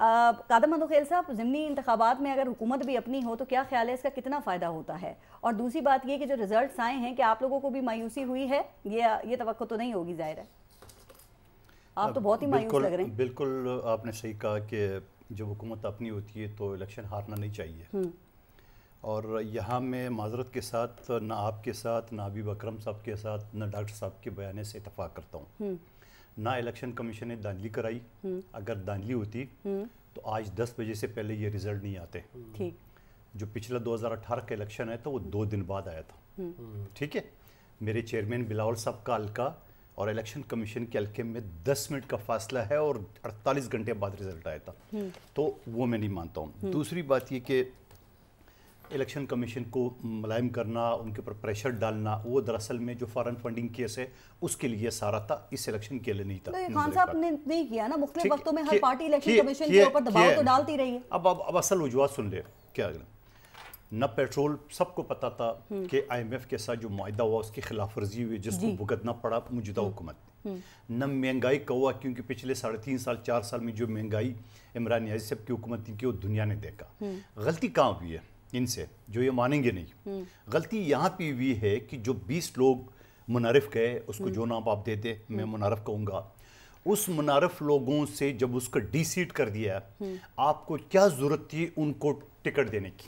कादम मंदोखेल साहब ज़मनी इंतबात में अगर हुकूमत भी अपनी हो तो क्या ख्याल है इसका कितना फ़ायदा होता है और दूसरी बात ये कि जो रिज़ल्ट आए हैं कि आप लोगों को भी मायूसी हुई है ये ये तो तो नहीं होगी ज़ाहिर है आप तो बहुत ही मायूस लग रहे हैं बिल्कुल आपने सही कहा कि जब हुकूमत अपनी होती है तो इलेक्शन हारना नहीं चाहिए हम्म। और यहाँ मैं माजरत के साथ ना आपके साथ ना अबीब अक्रम साहब के साथ ना डॉक्टर साहब के बयान से इतफाक़ करता हूँ हम्म। ना इलेक्शन कमीशन ने दांधली कराई हम्म। अगर दांधली होती हम्म। तो आज 10 बजे से पहले ये रिजल्ट नहीं आते हम्म। ठीक जो पिछला 2018 का इलेक्शन आया था वो दो दिन बाद आया था ठीक है मेरे चेयरमैन बिलावल साहब का हल्का और इलेक्शन कमीशन के हल्के में 10 मिनट का फासला है और 48 घंटे बाद रिजल्ट आया था तो वो मैं नहीं मानता हूँ दूसरी बात ये कि इलेक्शन कमीशन को मुलायम करना उनके ऊपर प्रेशर डालना वो दरअसल में जो फॉरेन फंडिंग केस है उसके लिए सारा था इस इलेक्शन के लिए नहीं था खान साहब ने नहीं किया ना मुख्तलिफ वक्तों में हर पार्टी इलेक्शन कमीशन के ऊपर दबाव तो डालती रही है अब अब अब असल वजूहत सुन ले क्या न पेट्रोल सबको पता था हम्म। कि एफ के साथ जो माहा हुआ उसकी खिलाफ वर्जी हुई जिसको भुगतना पड़ा मौजूदा हम्म। हुकूमत न हम्म। महंगाई का हुआ क्योंकि पिछले साढ़े तीन साल चार साल में जो महंगाई इमरान याजी साहब की हुकूमत थी कि वो दुनिया ने देखा गलती कहाँ हुई है इनसे जो ये मानेंगे नहीं हम्म। गलती यहाँ पे हुई है कि जो बीस लोग मुनारफ गए उसको हम्म। जो नाम आप देते मैं हम्म। मुनारफ कहूँगा उस मुनारफ लोगों से जब उसका डी सीट कर दिया आपको क्या ज़रूरत थी उनको टिकट देने की